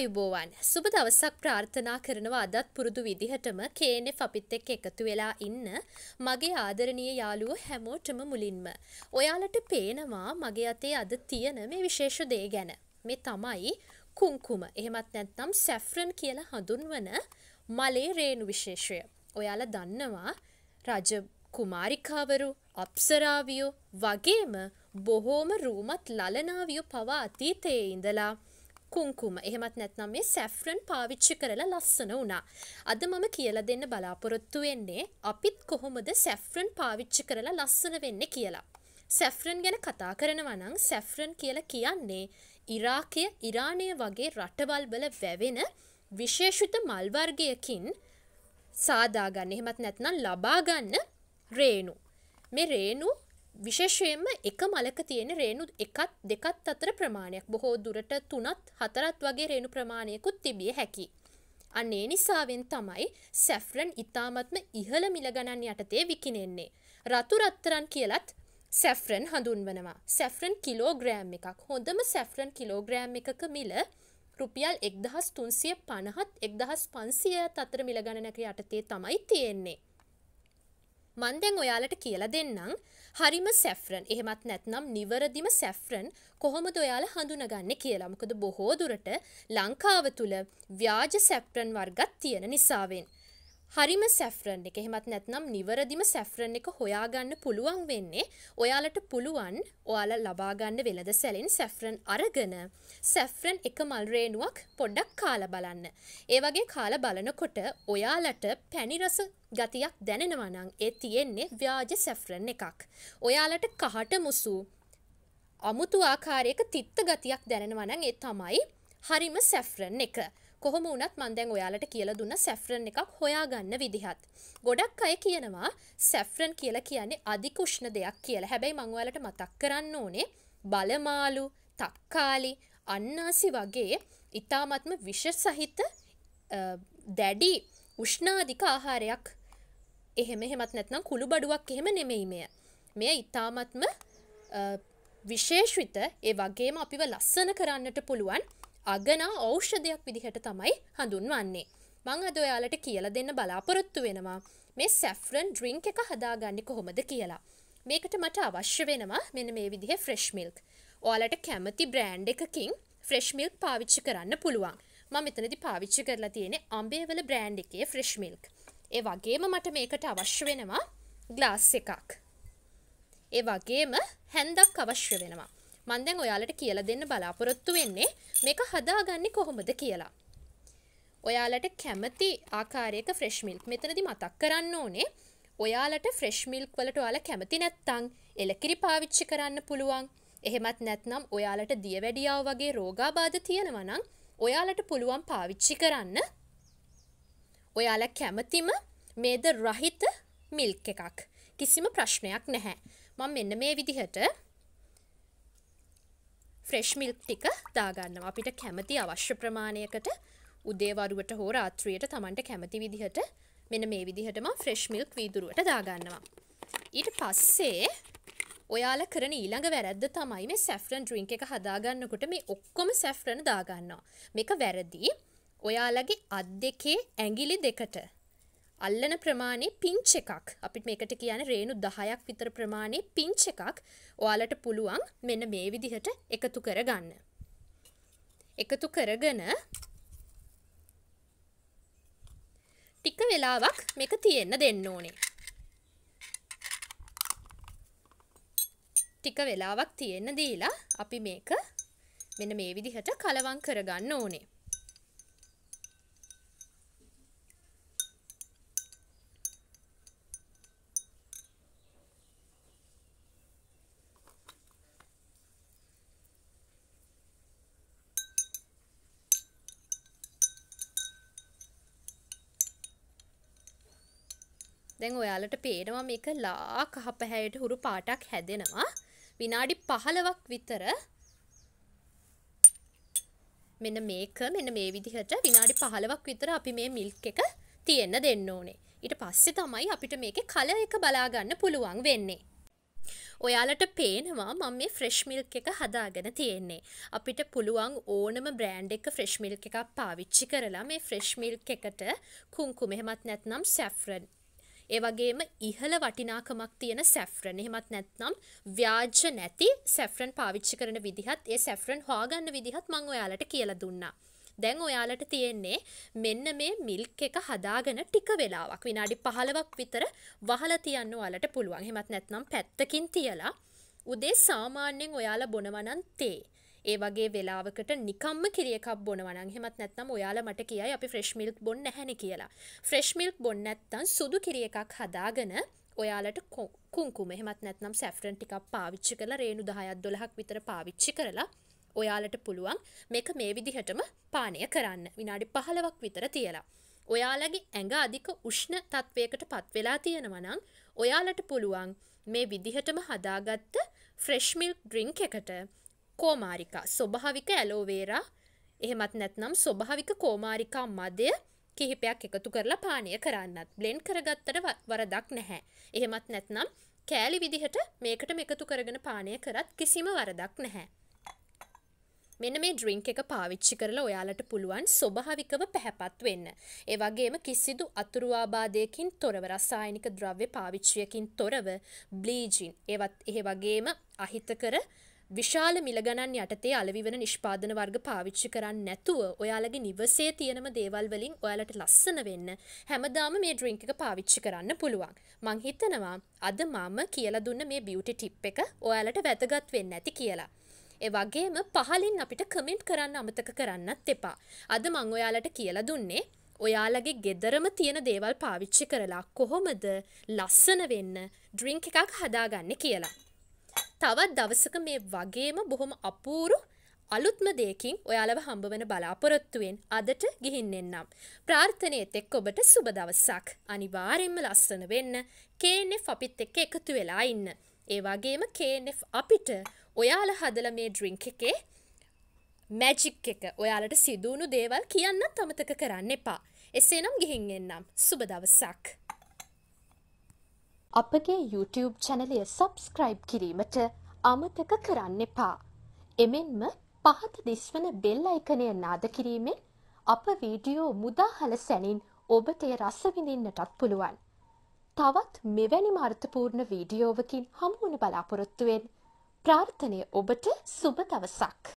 ආයුබෝවන් සුබ දවසක් ප්‍රාර්ථනා කරනවා අදත් පුරුදු විදිහටම කේනෙ අපිත් එක්ක එකතු වෙලා ඉන්න මගේ ආදරණීය යාළුවෝ හැමෝටම මුලින්ම ඔයාලට පේනවා මගේ අතේ අද තියෙන මේ විශේෂ දේ ගැන මේ තමයි කුංකුම එහෙමත් නැත්නම් සැෆ්රන් කියලා හඳුන්වන මලේ රේණු විශේෂය ඔයාලා දන්නවා රජ කුමාරිකාවරු අප්සරාවියෝ වගේම බොහෝම රූමත් ලලනාවියෝ පවා අතීතයේ ඉඳලා කුංකුම එහෙමත් නැත්නම් මේ සැෆ්රන් පාවිච්චි කරලා ලස්සන වුණා. අද මම කියලා දෙන්න බලාපොරොත්තු වෙන්නේ අපිත් කොහොමද සැෆ්රන් පාවිච්චි කරලා ලස්සන වෙන්නේ කියලා. සැෆ්රන් ගැන කතා කරනවා නම් සැෆ්රන් කියලා කියන්නේ ඉරාකය ඉරානය වගේ රටවල් වල වැවෙන විශේෂිත මල් වර්ගයකින් සාදා ගන්න. එහෙමත් නැත්නම් ලබා ගන්න රේණු. මේ රේණු විශේෂයෙන්ම එක මලක තියෙන රේණු එකත් දෙකත් අතර ප්‍රමාණයක් බොහෝ දුරට තුනත් හතරත් වගේ රේණු ප්‍රමාණයකුත් තිබිය හැකි. අන්න ඒ නිසාවෙන් තමයි සැෆ්රන් ඉතාමත්ම ඉහළ මිලගණන් යටතේ විකිනෙන්නේ. රතු රත්තරන් කියලත් සැෆ්‍රන් හඳුන්වනවා. සැෆ්‍රන් කිලෝග්‍රෑම් එකක් හොඳම සැෆ්‍රන් කිලෝග්‍රෑම් එකක මිල රුපියල් එක්දහස් තුන්සිය පණහත් එක්දහස් පන්සිය අතර මිලගණනක යටතේ තමයි තියෙන්නේ. මන් දැන් ඔයාලට කියලා දෙන්නම් හරිම සැෆ්රන් එහෙමත් නැත්නම් නිවරදිම සැෆ්රන් කොහොමද ඔයාලා හඳුනගන්නේ කියලා. මොකද බොහෝ දුරට ලංකාව තුල ව්‍යාජ සැෆ්රන් වර්ගත් තියෙන නිසාවෙන්. හරිම සැෆ්රන් එක එහෙමත් නැත්නම් නිවරදිම සැෆ්රන් එක හොයාගන්න පුළුවන් වෙන්නේ ඔයාලට පුළුවන් ඔයාලා ලබාගන්න වෙළඳ සැලෙන් සැෆ්රන් අරගෙන සැෆ්රන් එක මල් රේණුවක් පොඩ්ඩක් කාලා බලන්න. ඒ වගේ කාලා බලනකොට ඔයාලට පැණි රස ගතියක් දැනෙනවා නම් ඒ තියෙන්නේ ව්‍යාජ සැෆ්රන් එකක්. ඔයාලට කහට මුසු අමුතු ආකාරයක තිත්ත ගතියක් දැනෙනවා නම් ඒ තමයි හරිම සැෆ්රන් එක. කොහොම වුණත් මන් දැන් ඔයාලට කියලා දුන්න සැෆ්රන් එකක් හොයාගන්න විදිහත්. ගොඩක් අය කියනවා සැෆ්රන් කියලා කියන්නේ අධික උෂ්ණ දෙයක් කියලා. හැබැයි මම ඔයාලට මතක් කරන්න ඕනේ බලමාලු, තක්කාලි, අන්නාසි වගේ ඊ타මත්ම විෂ සහිත දැඩි උෂ්ණාධික ආහාරයක් එහෙම එහෙමත් නැත්නම් කුළු බඩුවක් එහෙම නෙමෙයි මෙය. මෙය ඊ타මත්ම විශේෂිත ඒ වගේම අපිව ලස්සන කරන්නට පුළුවන් අගනා ඖෂධයක් විදිහට තමයි හඳුන්වන්නේ. මං අද ඔයාලට කියලා දෙන්න බලාපොරොත්තු වෙනවා මේ සැෆ්රන් ඩ්‍රින්ක් එක හදාගන්නේ කොහොමද කියලා. මේකට මට අවශ්‍ය වෙනවා මෙන්න මේ විදිහේ ෆ්‍රෙෂ් මිල්ක්. ඔයාලට කැමති බ්‍රෑන්ඩ් එකකින් ෆ්‍රෙෂ් මිල්ක් පාවිච්චි කරන්න පුළුවන්. මම මෙතනදි පාවිච්චි කරලා තියෙන්නේ අඹේවල බ්‍රෑන්ඩ් එකේ ෆ්‍රෙෂ් මිල්ක්. ඒ වගේම මට මේකට අවශ්‍ය වෙනවා ග්ලාස් එකක්. ඒ වගේම හැන්දක් අවශ්‍ය වෙනවා. මන් දැන් ඔයාලට කියලා දෙන්න බලාපොරොත්තු වෙන්නේ මේක හදාගන්නේ කොහොමද කියලා. ඔයාලට කැමති ආකාරයක ෆ්‍රෙෂ් මිල්ක් මෙතනදි මතක් කරන්න ඕනේ. ඔයාලට ෆ්‍රෙෂ් මිල්ක් වලට ඔයාලා කැමති නැත්නම් එලකිරි පාවිච්චි කරන්න පුළුවන්. එහෙමත් නැත්නම් ඔයාලට දියවැඩියාව වගේ රෝගාබාධ තියෙනවා නම් ඔයාලට පුළුවන් පාවිච්චි කරන්න. ඔයාලා කැමතිම මේද රහිත මිල්ක් එකක්. කිසිම ප්‍රශ්නයක් නැහැ. මම මෙන්න මේ විදිහට ෆ්‍රෙෂ් මිල්ක් ටික දාගන්නවා. අපිට කැමති අවශ්‍ය ප්‍රමාණයකට උදේ වරුවට හෝ රාත්‍රියට Tamanට කැමති විදිහට මෙන්න මේ විදිහටම ෆ්‍රෙෂ් මිල්ක් වීදුරුවට දාගන්නවා. ඊට පස්සේ ඔයාලා කරන ඊළඟ වැරද්ද තමයි මේ සැෆ්රන් ඩ්‍රින්ක් එක හදාගන්නකොට මේ ඔක්කොම සැෆ්රන් දාගන්නවා. මේක වැරදි. ඔයාලගේ අත් දෙකේ ඇඟිලි දෙකට අල්ලන ප්‍රමාණය පිංච් එකක් අපිට මේකට කියන රේණු දහයක් විතර ප්‍රමාණය පිංච් එකක් ඔයාලට පුළුවන් මෙන්න මේ විදිහට එකතු කරගන්න. එකතු කරගෙන ටික වෙලාවක් මේක තියෙන්න දෙන්න ඕනේ. ටික වෙලාවක් තියෙන්න දීලා අපි මේක මෙන්න මේ විදිහට කලවම් කරගන්න ඕනේ. දැන් ඔයාලට පේනවා මේක ලා කහපැහැයට හුරු පාටක් හැදෙනවා විනාඩි 15ක් විතර මෙන්න මේක මෙන්න මේ විදිහට විනාඩි 15ක් විතර අපි මේ මිල්ක් එක තියෙන්න දෙන්න ඕනේ. ඊට පස්සේ තමයි අපිට මේකේ කලර් එක බලා ගන්න පුළුවන් වෙන්නේ. ඔයාලට පේනවා මම මේ ෆ්‍රෙෂ් මිල්ක් එක හදාගෙන තියෙන්නේ. අපිට පුළුවන් ඕනම බ්‍රෑන්ඩ් එක ෆ්‍රෙෂ් මිල්ක් එකක් පාවිච්චි කරලා මේ ෆ්‍රෙෂ් මිල්ක් එකට කුංකුම එහෙමත් නැත්නම් සැෆ්රන් ඒ වගේම ඉහළ වටිනාකමක් තියෙන සැෆ්රන්. එහෙමත් නැත්නම් ව්‍යාජ නැති සැෆ්රන් පාවිච්චි කරන විදිහත් ඒ සැෆ්රන් හොයාගන්න විදිහත් මම ඔයාලට කියලා දුන්නා. දැන් ඔයාලට තියෙන්නේ මෙන්න මේ මිල්ක් එක හදාගෙන ටික වෙලාවක් විනාඩි 15ක් විතර වහලා තියන්න ඔයාලට පුළුවන්. එහෙමත් නැත්නම් පැත්තකින් තියලා උදේ සාමාන්‍යයෙන් ඔයාලා බොනවා නම් තේ ඒ වගේ වෙලාවකට නිකම්ම කිරියක් බොනවනන් හෙමත් නැත්නම් ඔයාලා මට කියයි අපි ෆ්‍රෙෂ් මිල්ක් බොන්න නැහැ කියලා. ෆ්‍රෙෂ් මිල්ක් බොන්න නැත්නම් සුදු කිරි එකක් හදාගෙන ඔයාලට කුංකුම එහෙමත් නැත්නම් සැෆ්රන් ටිකක් පාවිච්චි කළ රේණු දහයත් දොළහක් විතර පාවිච්චි කරලා ඔයාලට පුළුවන් මේක මේ විදිහටම පානය කරන්න විනාඩි පහලවක් විතර තියලා. ඔයාලගේ ඇඟ අධික උෂ්ණ තත්ත්වයකට පත්වෙලා තියෙනවනං ඔයාලට පුළුවන් මේ විදිහටම හදාගත්ත ෆ්‍රෙෂ්මිල් ඩ්‍රිංක් එකට කෝමාරිකා ස්වභාවික ඇලෝවේරා එහෙමත් නැත්නම් ස්වභාවික කෝමාරිකා මදය කිහිපයක් එකතු කරලා පානය කරන්නත් බ්ලෙන්් කරගත්තට වරදක් නැහැ. එහෙමත් නැත්නම් කෑලි විදිහට මේකට එකතු කරගෙන පානය කරත් කිසිම වරදක් නැහැ. මෙන්න මේ ඩ්‍රිංක් එක පාවිච්චි කරලා ඔයාලට පුළුවන් ස්වභාවිකව පැහැපත් වෙන්න. ඒ වගේම කිසිදු අතුරු ආබාධයකින් තොරව රසායනික ද්‍රව්‍ය පාවිච්චියකින් තොරව බ්ලීජින් ඒවත් ඒ වගේම අහිතකර විශාල මිලගණන් යටතේ අලවිවන නිෂ්පාදන වර්ග පාවිච්චි කරන්න නැතුව ඔයාලගේ නිවසේ තියෙනම දේවල් වලින් ඔයාලට ලස්සන වෙන්න හැමදාම මේ ඩ්‍රින්ක් එක පාවිච්චි කරන්න පුළුවන්. මං හිතනවා අද මම කියලා දුන්න මේ බියුටි ටිප් එක ඔයාලට වැදගත් වෙන්න ඇති කියලා. ඒ වගේම පහලින් අපිට කමෙන්ට් කරන්න අමතක කරන්නත් එපා. අද මං ඔයාලට කියලා දුන්නේ ඔයාලගේ ගෙදරම තියෙන දේවල් පාවිච්චි කරලා කොහොමද ලස්සන වෙන්න ඩ්‍රින්ක් එකක් හදාගන්න කියලා. තවත් දවසක මේ වගේම බොහොම අපූරු අලුත්ම දෙයකින් ඔයාලව හම්බ වෙන බලාපොරොත්තුවෙන් අදට ගිහින් එන්නම්. ප්‍රාර්ථනයේත් එක්ක ඔබට සුබ දවසක්. අනිවාර්යෙන්ම ලස්සන වෙන්න KNF අපිත් එක්ක එකතු වෙලා ඉන්න. ඒ වගේම KNF අපිට ඔයාලා හදලා මේ ඩ්‍රින්ක් එකේ මැජික් එක ඔයාලට සිදුවුණු දේවල් කියන්නත් අමතක කරන්න එපා. එසේනම් ගිහින් එන්නම්. සුබ දවසක්. අපගේ YouTube චැනලය සබස්ක්‍රයිබ් කිරීමට අමතක කරන්න එපා. එමෙන්ම පහත දිස්වන බෙල් අයිකනය නාද කිරීමෙන් අප වීඩියෝ මුදාහල සැනින් ඔබතය රස්සවිඳන්නටත් පුළුවන්. තවත් මෙවැනි මර්ථපූර්ණ වීඩියෝවකින් හමුවන බලාපොරොත්තුවෙන් ප්‍රාර්ථනය ඔබට සුබ දවසක්.